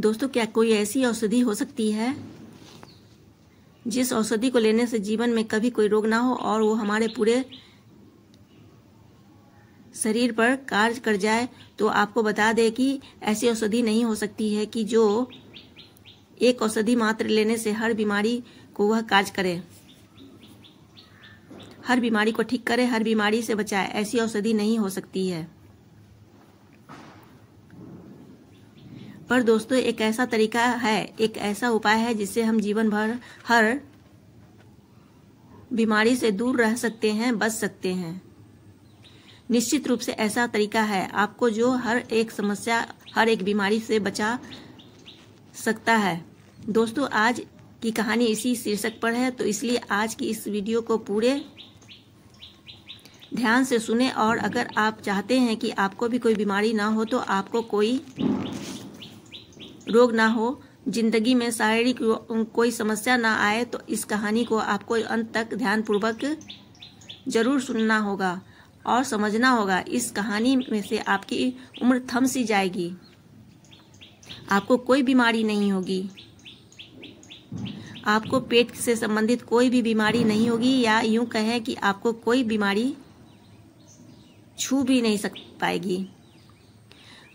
दोस्तों क्या कोई ऐसी औषधि हो सकती है जिस औषधि को लेने से जीवन में कभी कोई रोग ना हो और वो हमारे पूरे शरीर पर कार्य कर जाए तो आपको बता दें कि ऐसी औषधि नहीं हो सकती है कि जो एक औषधि मात्र लेने से हर बीमारी को वह कार्य करे हर बीमारी को ठीक करे हर बीमारी से बचाए ऐसी औषधि नहीं हो सकती है पर दोस्तों एक ऐसा तरीका है एक ऐसा उपाय है जिससे हम जीवन भर हर बीमारी से दूर रह सकते हैं बच सकते हैं निश्चित रूप से ऐसा तरीका है आपको जो हर एक समस्या हर एक बीमारी से बचा सकता है दोस्तों आज की कहानी इसी शीर्षक पर है तो इसलिए आज की इस वीडियो को पूरे ध्यान से सुने और अगर आप चाहते हैं कि आपको भी कोई बीमारी ना हो तो आपको कोई रोग ना हो जिंदगी में शारीरिक कोई समस्या ना आए तो इस कहानी को आपको अंत तक ध्यानपूर्वक जरूर सुनना होगा और समझना होगा इस कहानी में से आपकी उम्र थम सी जाएगी आपको कोई बीमारी नहीं होगी आपको पेट से संबंधित कोई भी बीमारी नहीं होगी या यूं कहें कि आपको कोई बीमारी छू भी नहीं सक पाएगी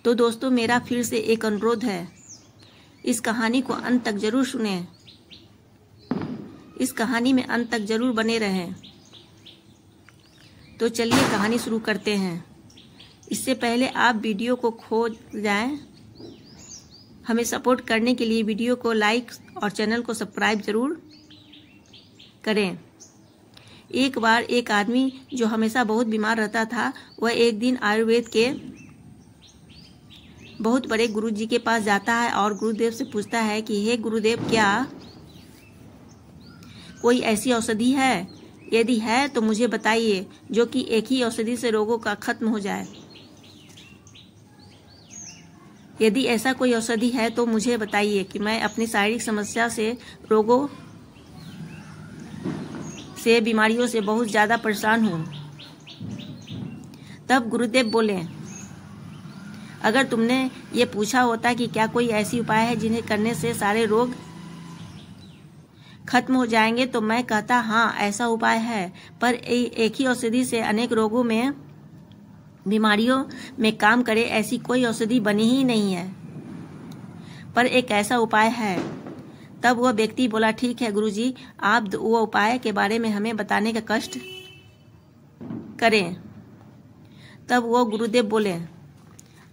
तो दोस्तों मेरा फिर से एक अनुरोध है इस कहानी को अंत तक जरूर सुने इस कहानी में अंत तक जरूर बने रहें तो चलिए कहानी शुरू करते हैं इससे पहले आप वीडियो को खो जाएं हमें सपोर्ट करने के लिए वीडियो को लाइक और चैनल को सब्सक्राइब ज़रूर करें एक बार एक आदमी जो हमेशा बहुत बीमार रहता था वह एक दिन आयुर्वेद के बहुत बड़े गुरु जी के पास जाता है और गुरुदेव से पूछता है कि हे गुरुदेव क्या कोई ऐसी औषधि है यदि है तो मुझे बताइए जो कि एक ही औषधि से रोगों का खत्म हो जाए यदि ऐसा कोई औषधि है तो मुझे बताइए कि मैं अपनी शारीरिक समस्या से रोगों से बीमारियों से बहुत ज़्यादा परेशान हूँ तब गुरुदेव बोले अगर तुमने ये पूछा होता कि क्या कोई ऐसी उपाय है जिन्हें करने से सारे रोग खत्म हो जाएंगे तो मैं कहता हाँ ऐसा उपाय है पर ए, एक ही औषधि से अनेक रोगों में बीमारियों में काम करे ऐसी कोई औषधि बनी ही नहीं है पर एक ऐसा उपाय है तब वह व्यक्ति बोला ठीक है गुरुजी आप वो उपाय के बारे में हमें बताने का कष्ट करें तब वो गुरुदेव बोले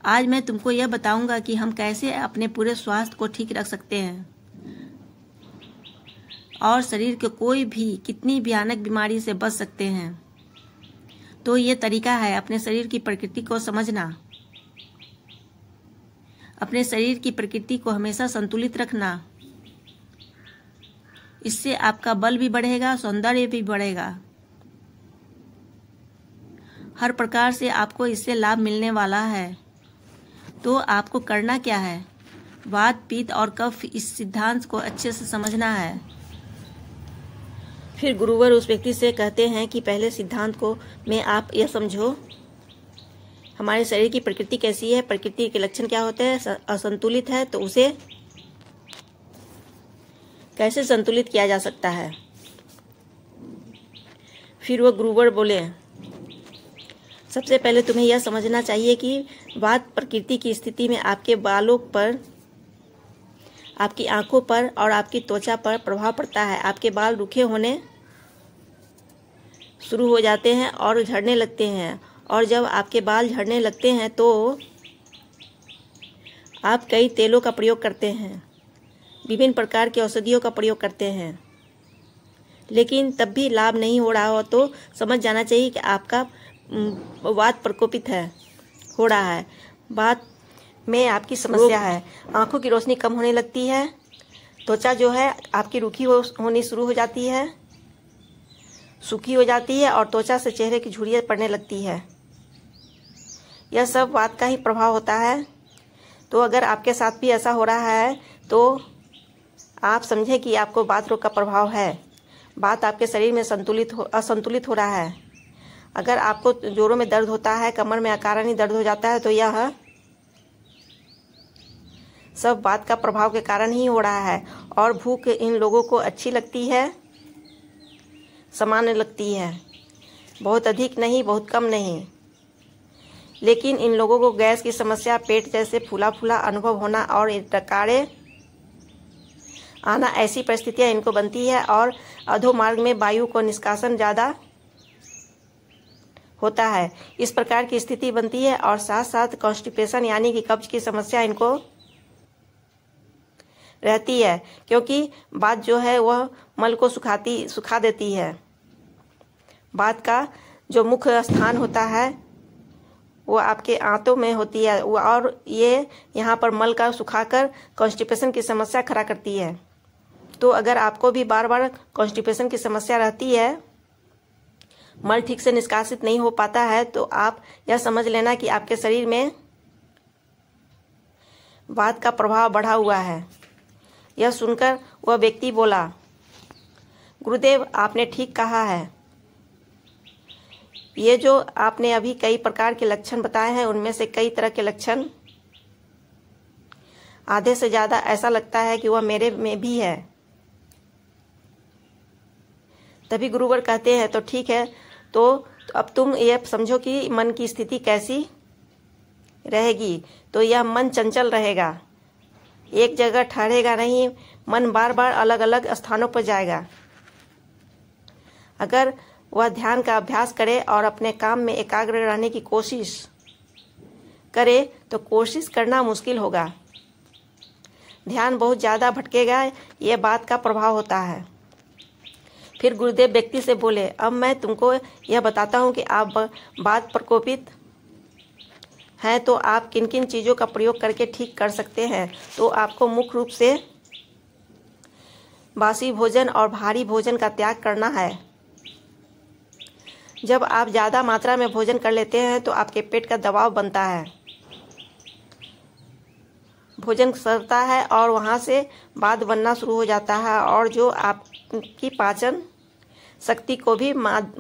आज मैं तुमको यह बताऊंगा कि हम कैसे अपने पूरे स्वास्थ्य को ठीक रख सकते हैं और शरीर के कोई भी कितनी भयानक बीमारी से बच सकते हैं तो ये तरीका है अपने शरीर की प्रकृति को समझना अपने शरीर की प्रकृति को हमेशा संतुलित रखना इससे आपका बल भी बढ़ेगा सौंदर्य भी बढ़ेगा हर प्रकार से आपको इससे लाभ मिलने वाला है तो आपको करना क्या है वात पीत और कफ इस सिद्धांत को अच्छे से समझना है फिर गुरुवर उस व्यक्ति से कहते हैं कि पहले सिद्धांत को में आप यह समझो हमारे शरीर की प्रकृति कैसी है प्रकृति के लक्षण क्या होते हैं असंतुलित है तो उसे कैसे संतुलित किया जा सकता है फिर वह गुरुवर बोले सबसे पहले तुम्हें यह समझना चाहिए कि वात प्रकृति की स्थिति में आपके बालों पर आपकी आंखों पर और आपकी त्वचा पर प्रभाव पड़ता है आपके बाल रुखे होने शुरू हो जाते हैं और झड़ने लगते हैं और जब आपके बाल झड़ने लगते हैं तो आप कई तेलों का प्रयोग करते हैं विभिन्न प्रकार के औषधियों का प्रयोग करते हैं लेकिन तब भी लाभ नहीं हो रहा हो तो समझ जाना चाहिए कि आपका हम्म, वात प्रकोपित है हो रहा है बात में आपकी समस्या है आंखों की रोशनी कम होने लगती है त्वचा जो है आपकी रूखी हो, होनी शुरू हो जाती है सूखी हो जाती है और त्वचा से चेहरे की झुड़ियाँ पड़ने लगती है यह सब बात का ही प्रभाव होता है तो अगर आपके साथ भी ऐसा हो रहा है तो आप समझें कि आपको बात रोग का प्रभाव है बात आपके शरीर में संतुलित हो असंतुलित हो रहा है अगर आपको जोड़ों में दर्द होता है कमर में अकारण दर्द हो जाता है तो यह सब बात का प्रभाव के कारण ही हो रहा है और भूख इन लोगों को अच्छी लगती है सामान्य लगती है बहुत अधिक नहीं बहुत कम नहीं लेकिन इन लोगों को गैस की समस्या पेट जैसे फूला फूला अनुभव होना और डकारे आना ऐसी परिस्थितियां इनको बनती है और अधोमार्ग में वायु को निष्कासन ज़्यादा होता है इस प्रकार की स्थिति बनती है और साथ साथ कॉन्स्टिपेशन यानी कि कब्ज की समस्या इनको रहती है क्योंकि बात जो है वह मल को सुखाती सुखा देती है बात का जो मुख्य स्थान होता है वो आपके आंतों में होती है और ये यहाँ पर मल का सुखाकर कॉन्स्टिपेशन की समस्या खड़ा करती है तो अगर आपको भी बार बार कॉन्स्टिपेशन की समस्या रहती है मल ठीक से निष्कासित नहीं हो पाता है तो आप यह समझ लेना कि आपके शरीर में बात का प्रभाव बढ़ा हुआ है यह सुनकर वह व्यक्ति बोला गुरुदेव आपने ठीक कहा है ये जो आपने अभी कई प्रकार के लक्षण बताए हैं उनमें से कई तरह के लक्षण आधे से ज़्यादा ऐसा लगता है कि वह मेरे में भी है तभी गुरुवर कहते हैं तो ठीक है तो अब तुम यह समझो कि मन की स्थिति कैसी रहेगी तो यह मन चंचल रहेगा एक जगह ठहरेगा नहीं मन बार बार अलग अलग स्थानों पर जाएगा अगर वह ध्यान का अभ्यास करे और अपने काम में एकाग्र रहने की कोशिश करे तो कोशिश करना मुश्किल होगा ध्यान बहुत ज़्यादा भटकेगा यह बात का प्रभाव होता है फिर गुरुदेव व्यक्ति से बोले अब मैं तुमको यह बताता हूँ कि आप बात प्रकोपित हैं तो आप किन किन चीज़ों का प्रयोग करके ठीक कर सकते हैं तो आपको मुख्य रूप से बासी भोजन और भारी भोजन का त्याग करना है जब आप ज़्यादा मात्रा में भोजन कर लेते हैं तो आपके पेट का दबाव बनता है भोजन सड़ता है और वहाँ से बाद बनना शुरू हो जाता है और जो आपकी पाचन शक्ति को भी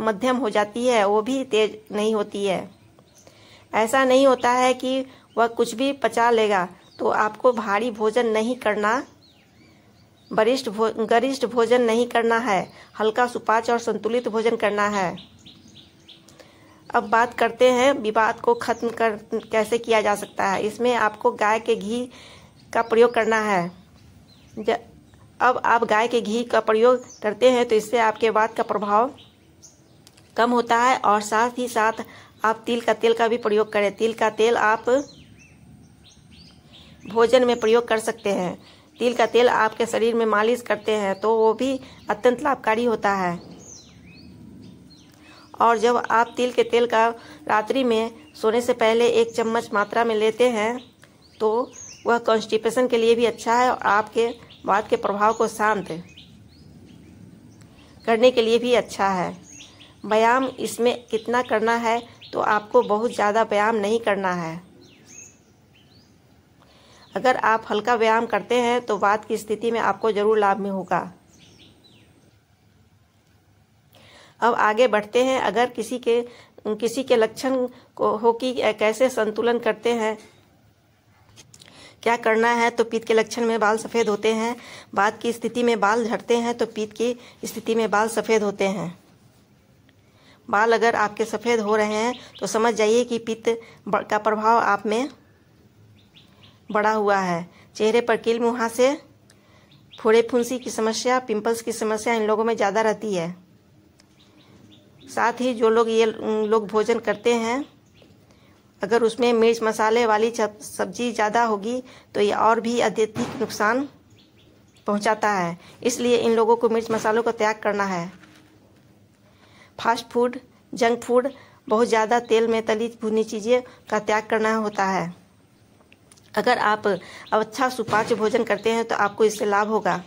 मध्यम हो जाती है वो भी तेज नहीं होती है ऐसा नहीं होता है कि वह कुछ भी पचा लेगा तो आपको भारी भोजन नहीं करना वरिष्ठ भो, गरिष्ठ भोजन नहीं करना है हल्का सुपाच और संतुलित भोजन करना है अब बात करते हैं विवाद को खत्म कर कैसे किया जा सकता है इसमें आपको गाय के घी का प्रयोग करना है अब आप गाय के घी का प्रयोग करते हैं तो इससे आपके वात का प्रभाव कम होता है और साथ ही साथ आप तिल का तेल का भी प्रयोग करें तिल का तेल आप भोजन में प्रयोग कर सकते हैं तिल का तेल आपके शरीर में मालिश करते हैं तो वो भी अत्यंत लाभकारी होता है और जब आप तिल के तेल का रात्रि में सोने से पहले एक चम्मच मात्रा में लेते हैं तो वह कॉन्स्टिपेशन के लिए भी अच्छा है और आपके बात के प्रभाव को शांत करने के लिए भी अच्छा है व्यायाम इसमें कितना करना है तो आपको बहुत ज़्यादा व्यायाम नहीं करना है अगर आप हल्का व्यायाम करते हैं तो वाद की स्थिति में आपको जरूर लाभ में होगा अब आगे बढ़ते हैं अगर किसी के किसी के लक्षण को हो कि कैसे संतुलन करते हैं क्या करना है तो पीत के लक्षण में बाल सफ़ेद होते हैं बाद की स्थिति में बाल झड़ते हैं तो पीत की स्थिति में बाल सफ़ेद होते हैं बाल अगर आपके सफ़ेद हो रहे हैं तो समझ जाइए कि पित्त का प्रभाव आप में बढ़ा हुआ है चेहरे पर किल मुहा से फोड़े फुंसी की समस्या पिंपल्स की समस्या इन लोगों में ज़्यादा रहती है साथ ही जो लोग ये लोग भोजन करते हैं अगर उसमें मिर्च मसाले वाली सब्जी ज़्यादा होगी तो ये और भी अत्यधिक नुकसान पहुंचाता है इसलिए इन लोगों को मिर्च मसालों का त्याग करना है फास्ट फूड जंक फूड बहुत ज़्यादा तेल में तली भुनी चीज़ें का त्याग करना होता है अगर आप अच्छा सुपाच्य भोजन करते हैं तो आपको इससे लाभ होगा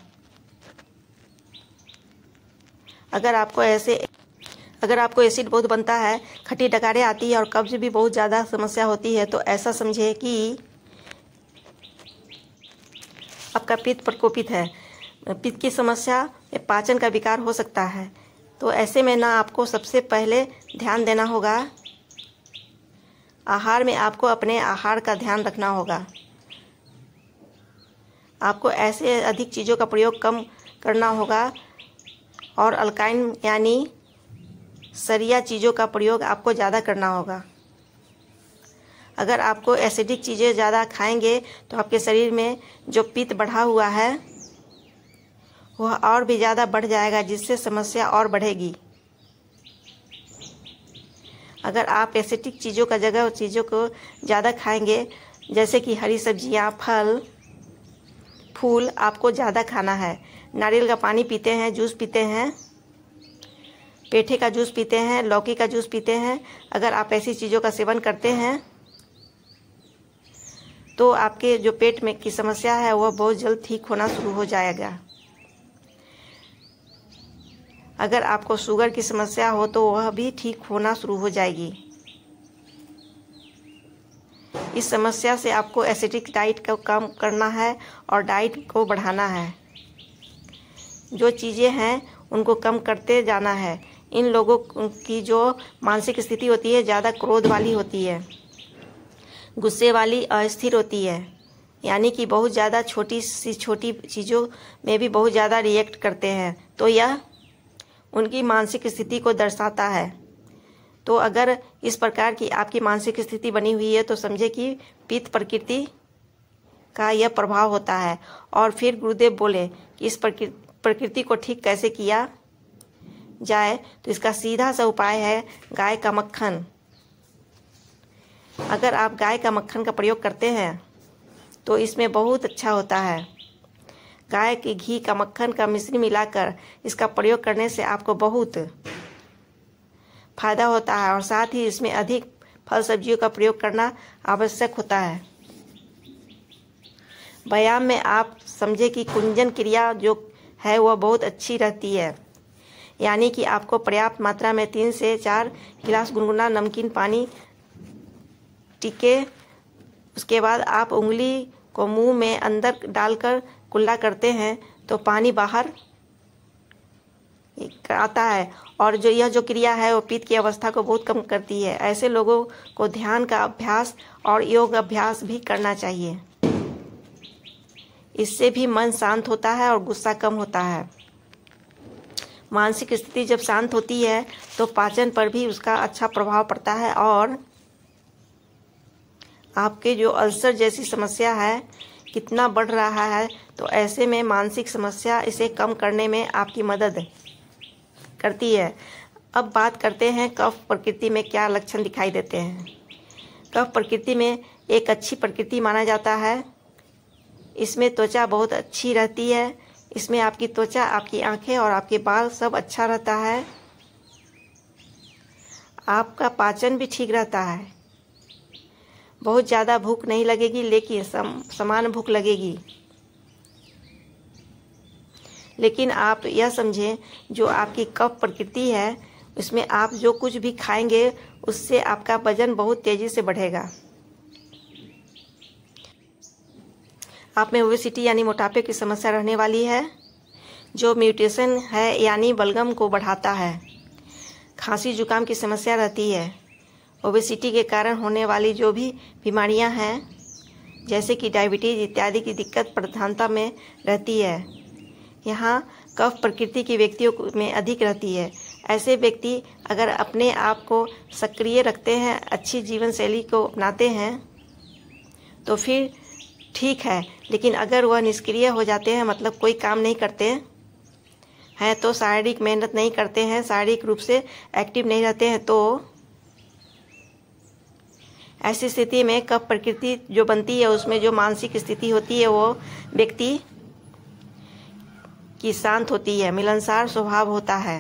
अगर आपको ऐसे अगर आपको एसिड बहुत बनता है खट्टी डकारें आती है और कब्ज भी बहुत ज़्यादा समस्या होती है तो ऐसा समझिए कि आपका पित्त प्रकोपित है पित्त की समस्या पाचन का विकार हो सकता है तो ऐसे में ना आपको सबसे पहले ध्यान देना होगा आहार में आपको अपने आहार का ध्यान रखना होगा आपको ऐसे अधिक चीज़ों का प्रयोग कम करना होगा और अल्काइन यानी सरिया चीज़ों का प्रयोग आपको ज़्यादा करना होगा अगर आपको एसिडिक चीज़ें ज़्यादा खाएंगे तो आपके शरीर में जो पित्त बढ़ा हुआ है वह और भी ज़्यादा बढ़ जाएगा जिससे समस्या और बढ़ेगी अगर आप एसिडिक चीज़ों का जगह चीज़ों को ज़्यादा खाएंगे जैसे कि हरी सब्जियां, फल फूल आपको ज़्यादा खाना है नारियल का पानी पीते हैं जूस पीते हैं पेठे का जूस पीते हैं लौकी का जूस पीते हैं अगर आप ऐसी चीज़ों का सेवन करते हैं तो आपके जो पेट में की समस्या है वह बहुत जल्द ठीक होना शुरू हो जाएगा अगर आपको शुगर की समस्या हो तो वह भी ठीक होना शुरू हो जाएगी इस समस्या से आपको एसिडिक डाइट को कम करना है और डाइट को बढ़ाना है जो चीज़ें हैं उनको कम करते जाना है इन लोगों की जो मानसिक स्थिति होती है ज़्यादा क्रोध वाली होती है गुस्से वाली अस्थिर होती है यानी कि बहुत ज़्यादा छोटी सी छोटी चीज़ों में भी बहुत ज़्यादा रिएक्ट करते हैं तो यह उनकी मानसिक स्थिति को दर्शाता है तो अगर इस प्रकार की आपकी मानसिक स्थिति बनी हुई है तो समझे कि पित्त प्रकृति का यह प्रभाव होता है और फिर गुरुदेव बोले कि इस प्रकृति को ठीक कैसे किया जाए तो इसका सीधा सा उपाय है गाय का मक्खन अगर आप गाय का मक्खन का प्रयोग करते हैं तो इसमें बहुत अच्छा होता है गाय के घी का मक्खन का मिश्री मिलाकर इसका प्रयोग करने से आपको बहुत फायदा होता है और साथ ही इसमें अधिक फल सब्जियों का प्रयोग करना आवश्यक होता है व्यायाम में आप समझे कि कुंजन क्रिया जो है वह बहुत अच्छी रहती है यानी कि आपको पर्याप्त मात्रा में तीन से चार गिलास गुनगुना नमकीन पानी टिके उसके बाद आप उंगली को मुंह में अंदर डालकर कुल्ला करते हैं तो पानी बाहर आता है और जो यह जो क्रिया है वो पीत की अवस्था को बहुत कम करती है ऐसे लोगों को ध्यान का अभ्यास और योग अभ्यास भी करना चाहिए इससे भी मन शांत होता है और गुस्सा कम होता है मानसिक स्थिति जब शांत होती है तो पाचन पर भी उसका अच्छा प्रभाव पड़ता है और आपके जो अल्सर जैसी समस्या है कितना बढ़ रहा है तो ऐसे में मानसिक समस्या इसे कम करने में आपकी मदद करती है अब बात करते हैं कफ प्रकृति में क्या लक्षण दिखाई देते हैं कफ प्रकृति में एक अच्छी प्रकृति माना जाता है इसमें त्वचा बहुत अच्छी रहती है इसमें आपकी त्वचा आपकी आंखें और आपके बाल सब अच्छा रहता है आपका पाचन भी ठीक रहता है बहुत ज़्यादा भूख नहीं लगेगी लेकिन सम, समान भूख लगेगी लेकिन आप यह समझें जो आपकी कफ प्रकृति है उसमें आप जो कुछ भी खाएंगे उससे आपका वजन बहुत तेज़ी से बढ़ेगा आप में ओबेसिटी यानी मोटापे की समस्या रहने वाली है जो म्यूटेशन है यानी बलगम को बढ़ाता है खांसी जुकाम की समस्या रहती है ओबेसिटी के कारण होने वाली जो भी बीमारियां हैं जैसे कि डायबिटीज इत्यादि की दिक्कत प्रधानता में रहती है यहाँ कफ प्रकृति के व्यक्तियों में अधिक रहती है ऐसे व्यक्ति अगर अपने आप को सक्रिय रखते हैं अच्छी जीवन शैली को अपनाते हैं तो फिर ठीक है लेकिन अगर वह निष्क्रिय हो जाते हैं मतलब कोई काम नहीं करते हैं तो शारीरिक मेहनत नहीं करते हैं शारीरिक रूप से एक्टिव नहीं रहते हैं तो ऐसी स्थिति में कब प्रकृति जो बनती है उसमें जो मानसिक स्थिति होती है वो व्यक्ति की शांत होती है मिलनसार स्वभाव होता है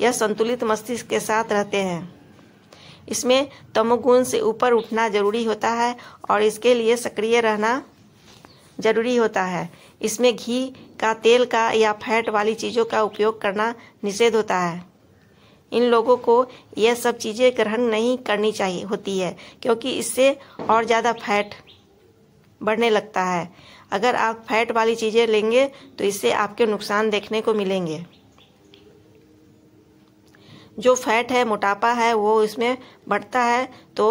यह संतुलित मस्तिष्क के साथ रहते हैं इसमें तमोगुण से ऊपर उठना जरूरी होता है और इसके लिए सक्रिय रहना जरूरी होता है इसमें घी का तेल का या फैट वाली चीज़ों का उपयोग करना निषेध होता है इन लोगों को यह सब चीज़ें ग्रहण नहीं करनी चाहिए होती है क्योंकि इससे और ज़्यादा फैट बढ़ने लगता है अगर आप फैट वाली चीज़ें लेंगे तो इससे आपके नुकसान देखने को मिलेंगे जो फैट है मोटापा है वो इसमें बढ़ता है तो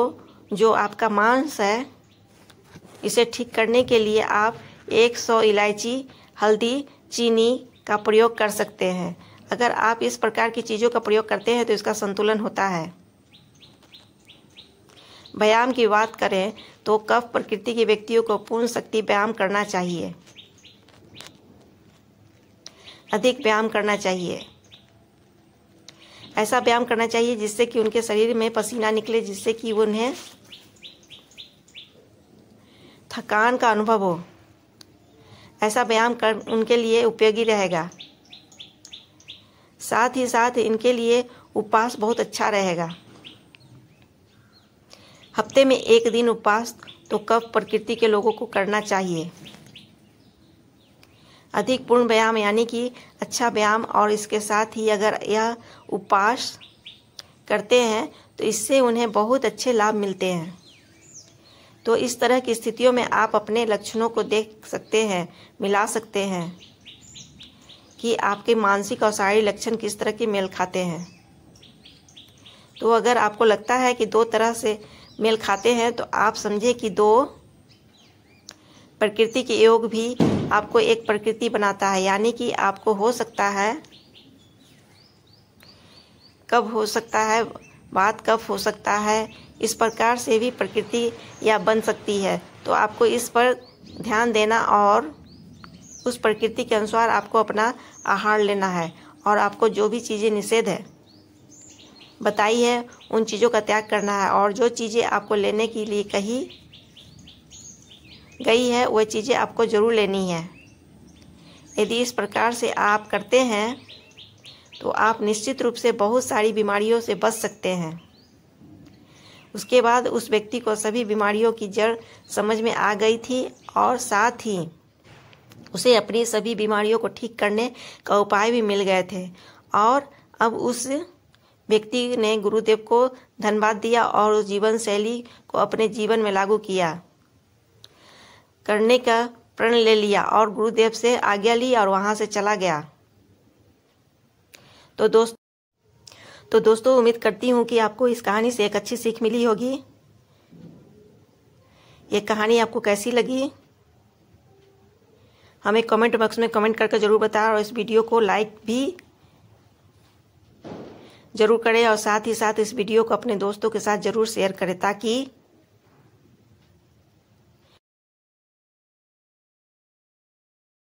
जो आपका मांस है इसे ठीक करने के लिए आप 100 इलायची हल्दी चीनी का प्रयोग कर सकते हैं अगर आप इस प्रकार की चीज़ों का प्रयोग करते हैं तो इसका संतुलन होता है व्यायाम की बात करें तो कफ प्रकृति के व्यक्तियों को पूर्ण शक्ति व्यायाम करना चाहिए अधिक व्यायाम करना चाहिए ऐसा व्यायाम करना चाहिए जिससे कि उनके शरीर में पसीना निकले जिससे कि उन्हें थकान का अनुभव हो ऐसा व्यायाम कर उनके लिए उपयोगी रहेगा साथ ही साथ इनके लिए उपवास बहुत अच्छा रहेगा हफ्ते में एक दिन उपवास तो कब प्रकृति के लोगों को करना चाहिए अधिक पूर्ण व्यायाम यानी कि अच्छा व्यायाम और इसके साथ ही अगर यह उपवास करते हैं तो इससे उन्हें बहुत अच्छे लाभ मिलते हैं तो इस तरह की स्थितियों में आप अपने लक्षणों को देख सकते हैं मिला सकते हैं कि आपके मानसिक और शारीरिक लक्षण किस तरह के मेल खाते हैं तो अगर आपको लगता है कि दो तरह से मेल खाते हैं तो आप समझे कि दो प्रकृति के योग भी आपको एक प्रकृति बनाता है यानी कि आपको हो सकता है कब हो सकता है बात कब हो सकता है इस प्रकार से भी प्रकृति या बन सकती है तो आपको इस पर ध्यान देना और उस प्रकृति के अनुसार आपको अपना आहार लेना है और आपको जो भी चीज़ें निषेध है बताई है उन चीज़ों का त्याग करना है और जो चीज़ें आपको लेने के लिए कही गई है वह चीज़ें आपको ज़रूर लेनी है यदि इस प्रकार से आप करते हैं तो आप निश्चित रूप से बहुत सारी बीमारियों से बच सकते हैं उसके बाद उस व्यक्ति को सभी बीमारियों की जड़ समझ में आ गई थी और साथ ही उसे अपनी सभी बीमारियों को ठीक करने का उपाय भी मिल गए थे और अब उस व्यक्ति ने गुरुदेव को धन्यवाद दिया और उस जीवन शैली को अपने जीवन में लागू किया करने का प्रण ले लिया और गुरुदेव से आज्ञा ली और वहां से चला गया तो दोस्त तो दोस्तों उम्मीद करती हूँ कि आपको इस कहानी से एक अच्छी सीख मिली होगी ये कहानी आपको कैसी लगी हमें कमेंट बॉक्स में कमेंट करके ज़रूर बताएं और इस वीडियो को लाइक भी ज़रूर करें और साथ ही साथ इस वीडियो को अपने दोस्तों के साथ ज़रूर शेयर करें ताकि